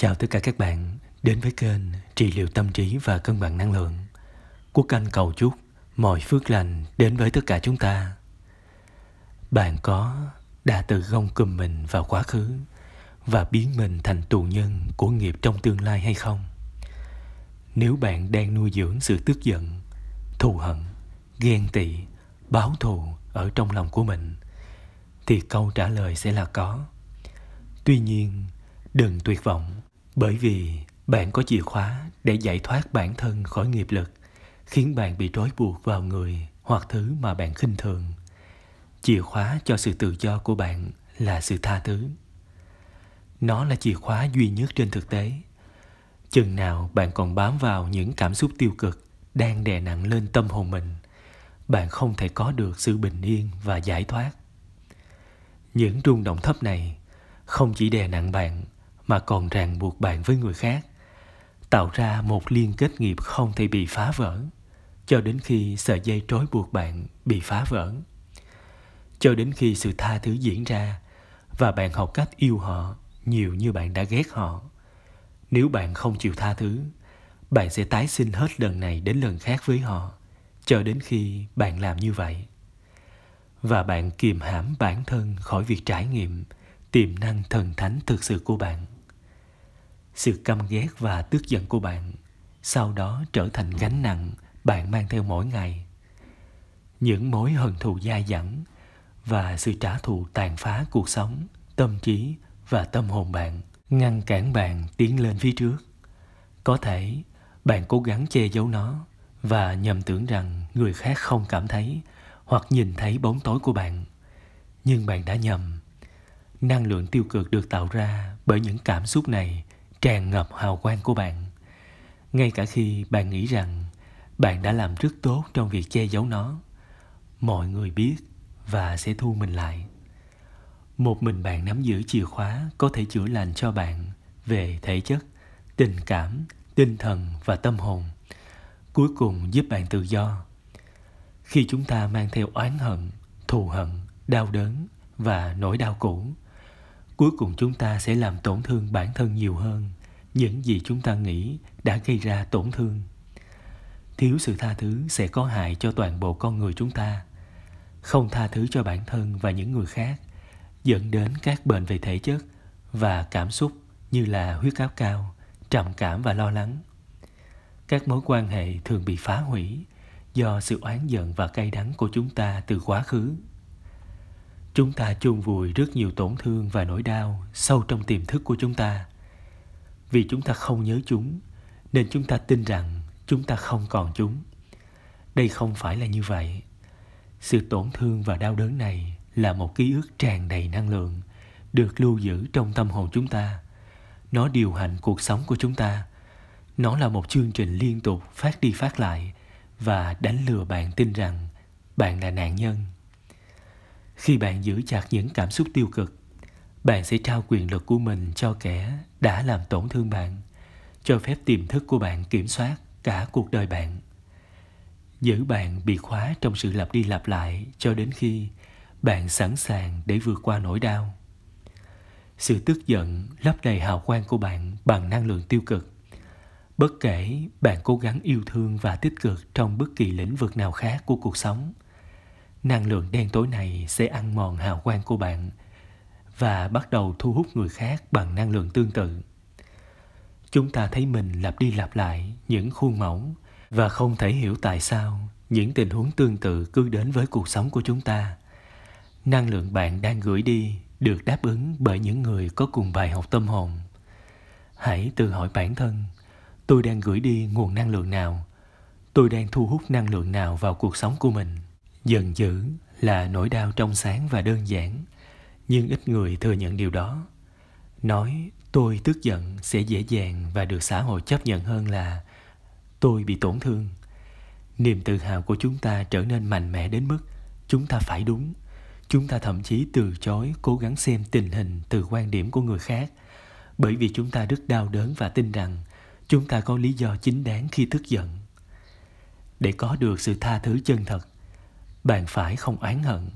Chào tất cả các bạn đến với kênh Trị liệu tâm trí và cân bằng năng lượng. Quốc Anh cầu chúc mọi phước lành đến với tất cả chúng ta. Bạn có đã tự gông cùm mình vào quá khứ và biến mình thành tù nhân của nghiệp trong tương lai hay không? Nếu bạn đang nuôi dưỡng sự tức giận, thù hận, ghen tị, báo thù ở trong lòng của mình thì câu trả lời sẽ là có. Tuy nhiên, đừng tuyệt vọng bởi vì bạn có chìa khóa để giải thoát bản thân khỏi nghiệp lực khiến bạn bị trói buộc vào người hoặc thứ mà bạn khinh thường chìa khóa cho sự tự do của bạn là sự tha thứ nó là chìa khóa duy nhất trên thực tế chừng nào bạn còn bám vào những cảm xúc tiêu cực đang đè nặng lên tâm hồn mình bạn không thể có được sự bình yên và giải thoát những rung động thấp này không chỉ đè nặng bạn mà còn ràng buộc bạn với người khác tạo ra một liên kết nghiệp không thể bị phá vỡ cho đến khi sợi dây trói buộc bạn bị phá vỡ cho đến khi sự tha thứ diễn ra và bạn học cách yêu họ nhiều như bạn đã ghét họ nếu bạn không chịu tha thứ bạn sẽ tái sinh hết lần này đến lần khác với họ cho đến khi bạn làm như vậy và bạn kiềm hãm bản thân khỏi việc trải nghiệm tiềm năng thần thánh thực sự của bạn sự căm ghét và tức giận của bạn sau đó trở thành gánh nặng bạn mang theo mỗi ngày những mối hận thù dai dẳng và sự trả thù tàn phá cuộc sống tâm trí và tâm hồn bạn ngăn cản bạn tiến lên phía trước có thể bạn cố gắng che giấu nó và nhầm tưởng rằng người khác không cảm thấy hoặc nhìn thấy bóng tối của bạn nhưng bạn đã nhầm năng lượng tiêu cực được tạo ra bởi những cảm xúc này tràn ngập hào quang của bạn ngay cả khi bạn nghĩ rằng bạn đã làm rất tốt trong việc che giấu nó mọi người biết và sẽ thu mình lại một mình bạn nắm giữ chìa khóa có thể chữa lành cho bạn về thể chất tình cảm tinh thần và tâm hồn cuối cùng giúp bạn tự do khi chúng ta mang theo oán hận thù hận đau đớn và nỗi đau cũ cuối cùng chúng ta sẽ làm tổn thương bản thân nhiều hơn những gì chúng ta nghĩ đã gây ra tổn thương thiếu sự tha thứ sẽ có hại cho toàn bộ con người chúng ta không tha thứ cho bản thân và những người khác dẫn đến các bệnh về thể chất và cảm xúc như là huyết áp cao trầm cảm và lo lắng các mối quan hệ thường bị phá hủy do sự oán giận và cay đắng của chúng ta từ quá khứ chúng ta chôn vùi rất nhiều tổn thương và nỗi đau sâu trong tiềm thức của chúng ta vì chúng ta không nhớ chúng nên chúng ta tin rằng chúng ta không còn chúng đây không phải là như vậy sự tổn thương và đau đớn này là một ký ức tràn đầy năng lượng được lưu giữ trong tâm hồn chúng ta nó điều hành cuộc sống của chúng ta nó là một chương trình liên tục phát đi phát lại và đánh lừa bạn tin rằng bạn là nạn nhân khi bạn giữ chặt những cảm xúc tiêu cực bạn sẽ trao quyền lực của mình cho kẻ đã làm tổn thương bạn cho phép tiềm thức của bạn kiểm soát cả cuộc đời bạn giữ bạn bị khóa trong sự lặp đi lặp lại cho đến khi bạn sẵn sàng để vượt qua nỗi đau sự tức giận lấp đầy hào quang của bạn bằng năng lượng tiêu cực bất kể bạn cố gắng yêu thương và tích cực trong bất kỳ lĩnh vực nào khác của cuộc sống năng lượng đen tối này sẽ ăn mòn hào quang của bạn và bắt đầu thu hút người khác bằng năng lượng tương tự chúng ta thấy mình lặp đi lặp lại những khuôn mẫu và không thể hiểu tại sao những tình huống tương tự cứ đến với cuộc sống của chúng ta năng lượng bạn đang gửi đi được đáp ứng bởi những người có cùng bài học tâm hồn hãy tự hỏi bản thân tôi đang gửi đi nguồn năng lượng nào tôi đang thu hút năng lượng nào vào cuộc sống của mình giận dữ là nỗi đau trong sáng và đơn giản nhưng ít người thừa nhận điều đó nói tôi tức giận sẽ dễ dàng và được xã hội chấp nhận hơn là tôi bị tổn thương niềm tự hào của chúng ta trở nên mạnh mẽ đến mức chúng ta phải đúng chúng ta thậm chí từ chối cố gắng xem tình hình từ quan điểm của người khác bởi vì chúng ta rất đau đớn và tin rằng chúng ta có lý do chính đáng khi tức giận để có được sự tha thứ chân thật bạn phải không oán hận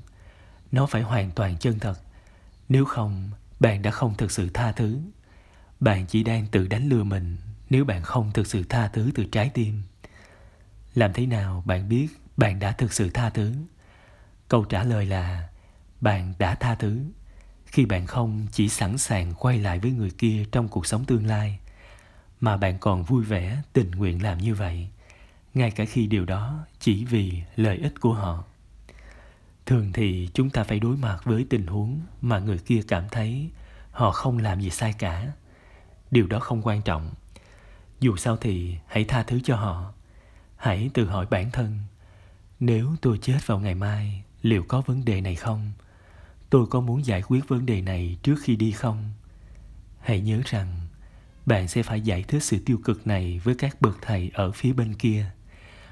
nó phải hoàn toàn chân thật nếu không bạn đã không thực sự tha thứ bạn chỉ đang tự đánh lừa mình nếu bạn không thực sự tha thứ từ trái tim làm thế nào bạn biết bạn đã thực sự tha thứ câu trả lời là bạn đã tha thứ khi bạn không chỉ sẵn sàng quay lại với người kia trong cuộc sống tương lai mà bạn còn vui vẻ tình nguyện làm như vậy ngay cả khi điều đó chỉ vì lợi ích của họ thường thì chúng ta phải đối mặt với tình huống mà người kia cảm thấy họ không làm gì sai cả điều đó không quan trọng dù sao thì hãy tha thứ cho họ hãy tự hỏi bản thân nếu tôi chết vào ngày mai liệu có vấn đề này không tôi có muốn giải quyết vấn đề này trước khi đi không hãy nhớ rằng bạn sẽ phải giải thích sự tiêu cực này với các bậc thầy ở phía bên kia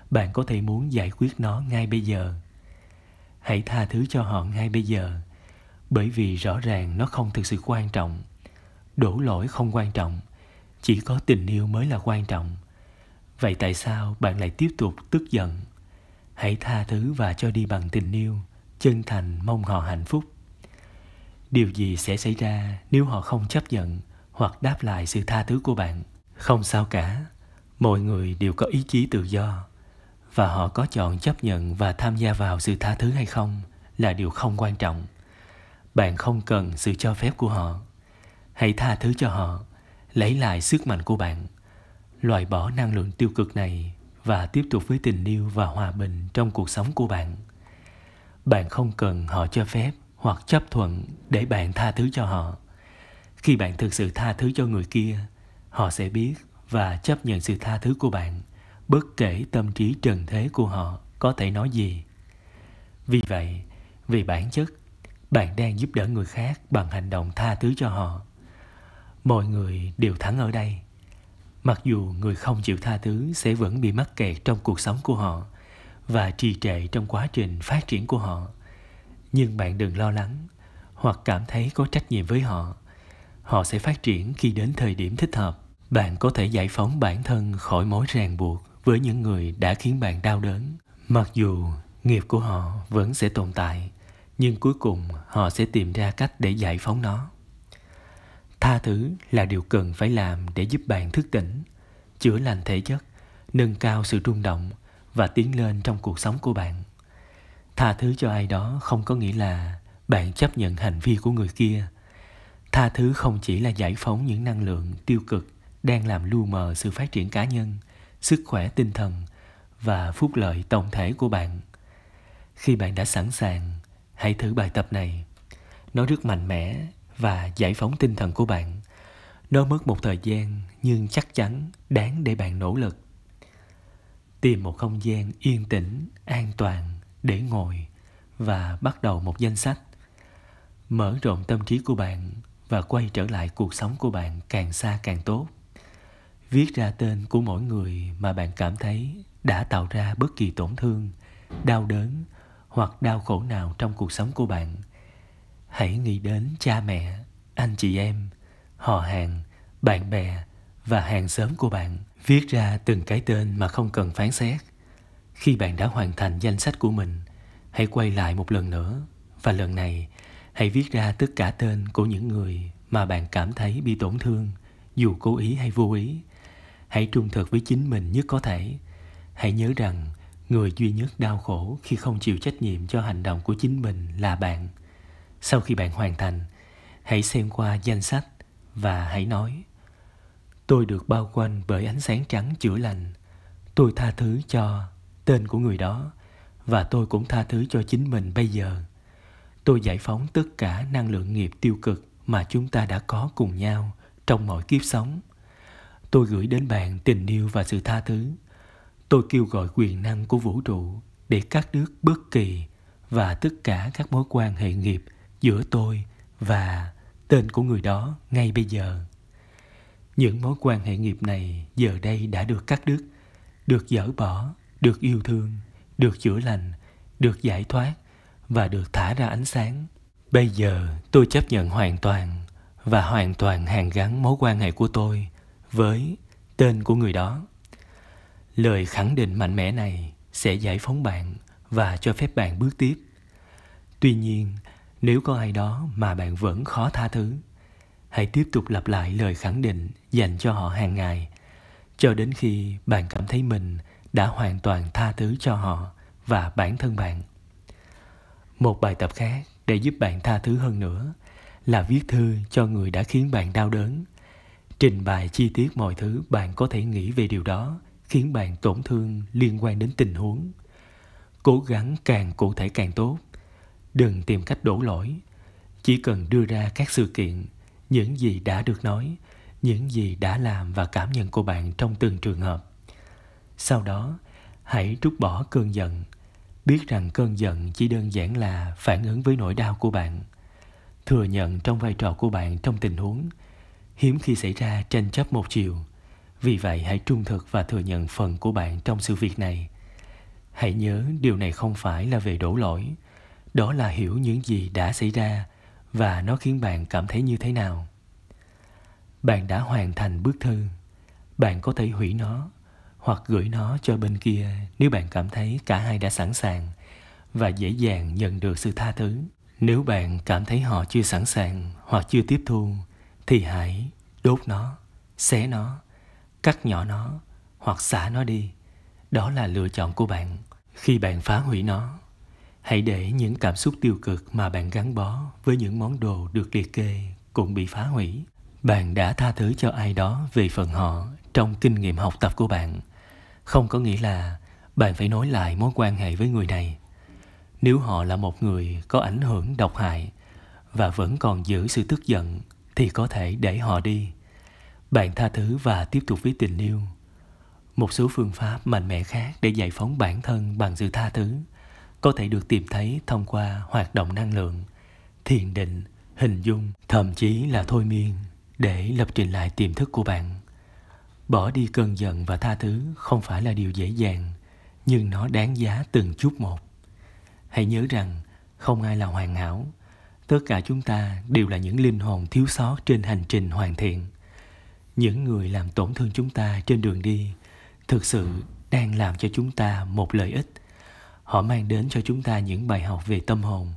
bạn có thể muốn giải quyết nó ngay bây giờ hãy tha thứ cho họ ngay bây giờ bởi vì rõ ràng nó không thực sự quan trọng đổ lỗi không quan trọng chỉ có tình yêu mới là quan trọng vậy tại sao bạn lại tiếp tục tức giận hãy tha thứ và cho đi bằng tình yêu chân thành mong họ hạnh phúc điều gì sẽ xảy ra nếu họ không chấp nhận hoặc đáp lại sự tha thứ của bạn không sao cả mọi người đều có ý chí tự do và họ có chọn chấp nhận và tham gia vào sự tha thứ hay không là điều không quan trọng bạn không cần sự cho phép của họ hãy tha thứ cho họ lấy lại sức mạnh của bạn loại bỏ năng lượng tiêu cực này và tiếp tục với tình yêu và hòa bình trong cuộc sống của bạn bạn không cần họ cho phép hoặc chấp thuận để bạn tha thứ cho họ khi bạn thực sự tha thứ cho người kia họ sẽ biết và chấp nhận sự tha thứ của bạn bất kể tâm trí trần thế của họ có thể nói gì. Vì vậy, vì bản chất, bạn đang giúp đỡ người khác bằng hành động tha thứ cho họ. Mọi người đều thắng ở đây. Mặc dù người không chịu tha thứ sẽ vẫn bị mắc kẹt trong cuộc sống của họ và trì trệ trong quá trình phát triển của họ. Nhưng bạn đừng lo lắng hoặc cảm thấy có trách nhiệm với họ. Họ sẽ phát triển khi đến thời điểm thích hợp. Bạn có thể giải phóng bản thân khỏi mối ràng buộc với những người đã khiến bạn đau đớn mặc dù nghiệp của họ vẫn sẽ tồn tại nhưng cuối cùng họ sẽ tìm ra cách để giải phóng nó tha thứ là điều cần phải làm để giúp bạn thức tỉnh chữa lành thể chất nâng cao sự rung động và tiến lên trong cuộc sống của bạn tha thứ cho ai đó không có nghĩa là bạn chấp nhận hành vi của người kia tha thứ không chỉ là giải phóng những năng lượng tiêu cực đang làm lu mờ sự phát triển cá nhân sức khỏe tinh thần và phúc lợi tổng thể của bạn. Khi bạn đã sẵn sàng, hãy thử bài tập này. Nó rất mạnh mẽ và giải phóng tinh thần của bạn. Nó mất một thời gian nhưng chắc chắn đáng để bạn nỗ lực. Tìm một không gian yên tĩnh, an toàn để ngồi và bắt đầu một danh sách. Mở rộng tâm trí của bạn và quay trở lại cuộc sống của bạn càng xa càng tốt viết ra tên của mỗi người mà bạn cảm thấy đã tạo ra bất kỳ tổn thương đau đớn hoặc đau khổ nào trong cuộc sống của bạn hãy nghĩ đến cha mẹ anh chị em họ hàng bạn bè và hàng xóm của bạn viết ra từng cái tên mà không cần phán xét khi bạn đã hoàn thành danh sách của mình hãy quay lại một lần nữa và lần này hãy viết ra tất cả tên của những người mà bạn cảm thấy bị tổn thương dù cố ý hay vô ý hãy trung thực với chính mình nhất có thể hãy nhớ rằng người duy nhất đau khổ khi không chịu trách nhiệm cho hành động của chính mình là bạn sau khi bạn hoàn thành hãy xem qua danh sách và hãy nói tôi được bao quanh bởi ánh sáng trắng chữa lành tôi tha thứ cho tên của người đó và tôi cũng tha thứ cho chính mình bây giờ tôi giải phóng tất cả năng lượng nghiệp tiêu cực mà chúng ta đã có cùng nhau trong mọi kiếp sống Tôi gửi đến bạn tình yêu và sự tha thứ. Tôi kêu gọi quyền năng của vũ trụ để cắt đứt bất kỳ và tất cả các mối quan hệ nghiệp giữa tôi và tên của người đó ngay bây giờ. Những mối quan hệ nghiệp này giờ đây đã được cắt đứt, được dỡ bỏ, được yêu thương, được chữa lành, được giải thoát và được thả ra ánh sáng. Bây giờ tôi chấp nhận hoàn toàn và hoàn toàn hàn gắn mối quan hệ của tôi với tên của người đó lời khẳng định mạnh mẽ này sẽ giải phóng bạn và cho phép bạn bước tiếp tuy nhiên nếu có ai đó mà bạn vẫn khó tha thứ hãy tiếp tục lặp lại lời khẳng định dành cho họ hàng ngày cho đến khi bạn cảm thấy mình đã hoàn toàn tha thứ cho họ và bản thân bạn một bài tập khác để giúp bạn tha thứ hơn nữa là viết thư cho người đã khiến bạn đau đớn trình bày chi tiết mọi thứ bạn có thể nghĩ về điều đó khiến bạn tổn thương liên quan đến tình huống cố gắng càng cụ thể càng tốt đừng tìm cách đổ lỗi chỉ cần đưa ra các sự kiện những gì đã được nói những gì đã làm và cảm nhận của bạn trong từng trường hợp sau đó hãy rút bỏ cơn giận biết rằng cơn giận chỉ đơn giản là phản ứng với nỗi đau của bạn thừa nhận trong vai trò của bạn trong tình huống hiếm khi xảy ra tranh chấp một chiều. Vì vậy hãy trung thực và thừa nhận phần của bạn trong sự việc này. Hãy nhớ điều này không phải là về đổ lỗi, đó là hiểu những gì đã xảy ra và nó khiến bạn cảm thấy như thế nào. Bạn đã hoàn thành bức thư, bạn có thể hủy nó hoặc gửi nó cho bên kia nếu bạn cảm thấy cả hai đã sẵn sàng và dễ dàng nhận được sự tha thứ. Nếu bạn cảm thấy họ chưa sẵn sàng hoặc chưa tiếp thu, thì hãy đốt nó, xé nó, cắt nhỏ nó hoặc xả nó đi. Đó là lựa chọn của bạn khi bạn phá hủy nó. Hãy để những cảm xúc tiêu cực mà bạn gắn bó với những món đồ được liệt kê cũng bị phá hủy. Bạn đã tha thứ cho ai đó về phần họ trong kinh nghiệm học tập của bạn. Không có nghĩa là bạn phải nối lại mối quan hệ với người này. Nếu họ là một người có ảnh hưởng độc hại và vẫn còn giữ sự tức giận thì có thể để họ đi bạn tha thứ và tiếp tục với tình yêu một số phương pháp mạnh mẽ khác để giải phóng bản thân bằng sự tha thứ có thể được tìm thấy thông qua hoạt động năng lượng thiền định hình dung thậm chí là thôi miên để lập trình lại tiềm thức của bạn bỏ đi cơn giận và tha thứ không phải là điều dễ dàng nhưng nó đáng giá từng chút một hãy nhớ rằng không ai là hoàn hảo tất cả chúng ta đều là những linh hồn thiếu sót trên hành trình hoàn thiện những người làm tổn thương chúng ta trên đường đi thực sự đang làm cho chúng ta một lợi ích họ mang đến cho chúng ta những bài học về tâm hồn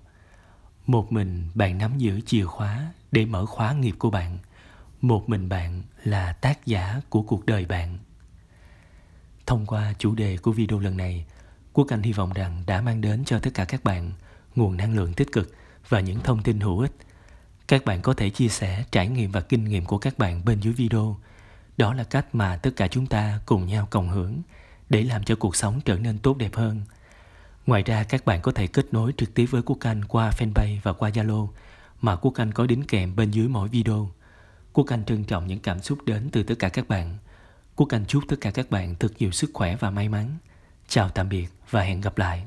một mình bạn nắm giữ chìa khóa để mở khóa nghiệp của bạn một mình bạn là tác giả của cuộc đời bạn thông qua chủ đề của video lần này quốc anh hy vọng rằng đã mang đến cho tất cả các bạn nguồn năng lượng tích cực và những thông tin hữu ích. Các bạn có thể chia sẻ trải nghiệm và kinh nghiệm của các bạn bên dưới video. Đó là cách mà tất cả chúng ta cùng nhau cộng hưởng để làm cho cuộc sống trở nên tốt đẹp hơn. Ngoài ra các bạn có thể kết nối trực tiếp với Quốc Anh qua fanpage và qua Zalo mà Quốc Anh có đính kèm bên dưới mỗi video. Quốc Anh trân trọng những cảm xúc đến từ tất cả các bạn. Quốc Anh chúc tất cả các bạn thật nhiều sức khỏe và may mắn. Chào tạm biệt và hẹn gặp lại.